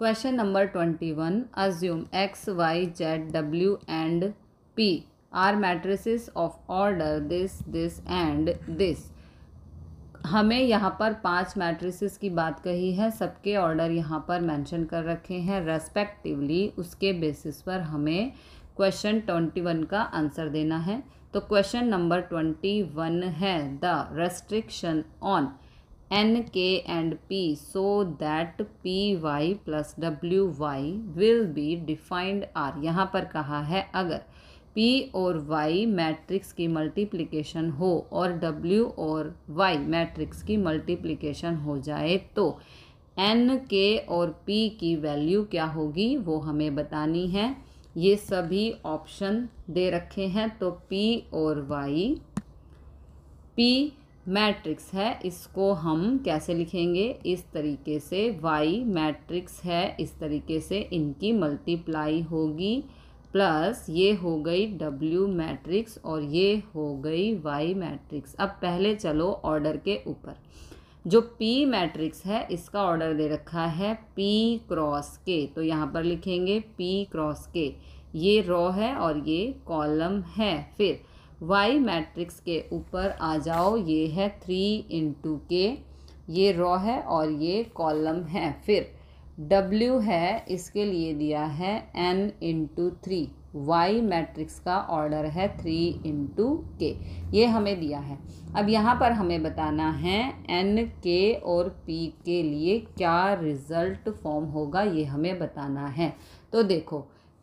question number twenty one assume X Y Z W and P R matrices of order this this and this हमें यहाँ पर पांच matrices की बात कही है सबके ऑर्डर यहाँ पर मेंशन कर रखे हैं रेस्पेक्टिवली उसके बेसिस पर हमें क्वेश्चन ट्वेंटी वन का आंसर देना है तो क्वेश्चन नंबर ट्वेंटी वन है the restriction on N K and P so that P Y plus W Y will be defined are यहाँ पर कहा है अगर पी और वाई मैट्रिक्स की मल्टीप्लिकेशन हो और डब्ल्यू और वाई मैट्रिक्स की मल्टीप्लिकेशन हो जाए तो एन के और पी की वैल्यू क्या होगी वो हमें बतानी है ये सभी ऑप्शन दे रखे हैं तो पी और वाई पी मैट्रिक्स है इसको हम कैसे लिखेंगे इस तरीके से वाई मैट्रिक्स है इस तरीके से इनकी मल्टीप्लाई होगी प्लस ये हो गई डब्ल्यू मैट्रिक्स और ये हो गई वाई मैट्रिक्स अब पहले चलो ऑर्डर के ऊपर जो पी मैट्रिक्स है इसका ऑर्डर दे रखा है पी क्रॉस के तो यहाँ पर लिखेंगे पी क्रॉस के ये रॉ है और ये कॉलम है फिर वाई मैट्रिक्स के ऊपर आ जाओ ये है थ्री इंटू के ये रॉ है और ये कॉलम है फिर डब्ल्यू है इसके लिए दिया है N into three Y matrix का ऑर्डर है थ्री इंटू के ये हमें दिया है अब यहाँ पर हमें बताना है एन के और पी के लिए क्या रिज़ल्ट फॉर्म होगा ये हमें बताना है तो देखो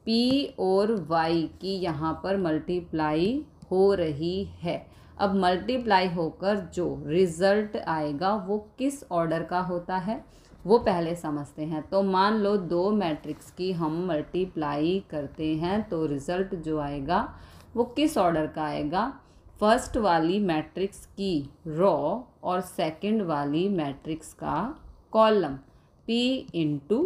पी और वाई की यहाँ पर मल्टीप्लाई हो रही है अब मल्टीप्लाई होकर जो रिज़ल्ट आएगा वो किस ऑर्डर का होता है वो पहले समझते हैं तो मान लो दो मैट्रिक्स की हम मल्टीप्लाई करते हैं तो रिज़ल्ट जो आएगा वो किस ऑर्डर का आएगा फर्स्ट वाली मैट्रिक्स की रॉ और सेकंड वाली मैट्रिक्स का column P into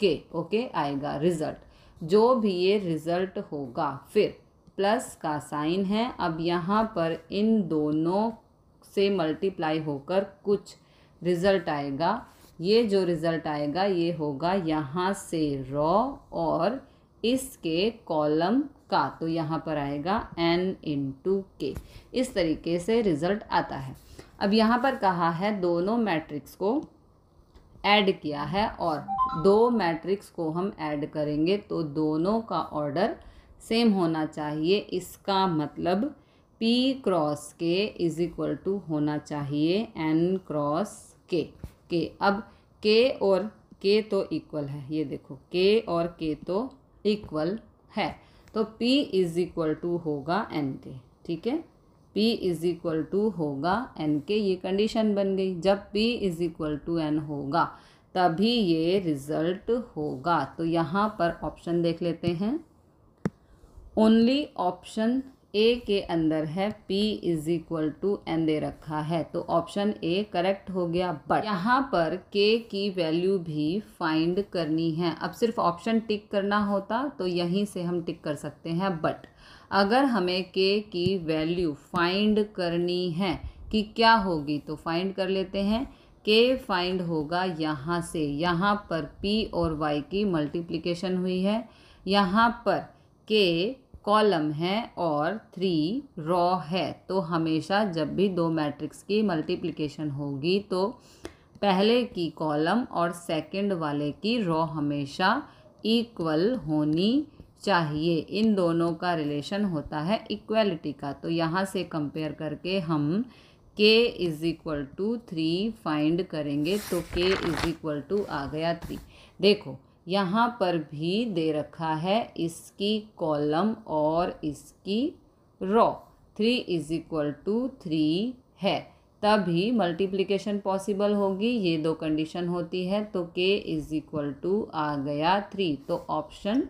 K okay आएगा रिज़ल्ट जो भी ये रिज़ल्ट होगा फिर प्लस का साइन है अब यहाँ पर इन दोनों से मल्टीप्लाई होकर कुछ रिज़ल्ट आएगा ये जो रिज़ल्ट आएगा ये होगा यहाँ से रॉ और इसके कॉलम का तो यहाँ पर आएगा एन इन टू के इस तरीके से रिज़ल्ट आता है अब यहाँ पर कहा है दोनों मैट्रिक्स को ऐड किया है और दो मैट्रिक्स को हम ऐड करेंगे तो दोनों का ऑर्डर सेम होना चाहिए इसका मतलब P cross K is equal to होना चाहिए एन क्रॉस के के अब के और के तो इक्वल है ये देखो के और के तो इक्वल है तो P इज इक्वल टू होगा एन के ठीक है P इज इक्वल टू होगा एन के ये कंडीशन बन गई जब P is equal to N होगा तभी ये रिजल्ट होगा तो यहाँ पर ऑप्शन देख लेते हैं ओनली ऑप्शन ए के अंदर है P is equal to N दे रखा है तो ऑप्शन ए करेक्ट हो गया बट यहाँ पर K की वैल्यू भी फाइंड करनी है अब सिर्फ ऑप्शन टिक करना होता तो यहीं से हम टिक कर सकते हैं बट अगर हमें K की वैल्यू फाइंड करनी है कि क्या होगी तो फाइंड कर लेते हैं के फाइंड होगा यहाँ से यहाँ पर P और Y की मल्टीप्लीकेशन हुई है यहाँ पर के कॉलम है और थ्री रॉ है तो हमेशा जब भी दो मैट्रिक्स की मल्टीप्लिकेशन होगी तो पहले की कॉलम और सेकंड वाले की रॉ हमेशा इक्वल होनी चाहिए इन दोनों का रिलेशन होता है इक्वलिटी का तो यहाँ से कंपेयर करके हम k is equal to three find करेंगे तो k इज इक्वल टू आ गया थ्री देखो यहाँ पर भी दे रखा है इसकी कॉलम और इसकी row three is equal to three है तभी मल्टीप्लिकेशन पॉसिबल होगी ये दो कंडीशन होती है तो के इज इक्वल टू आ गया थ्री तो option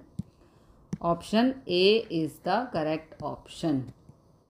option A is the correct option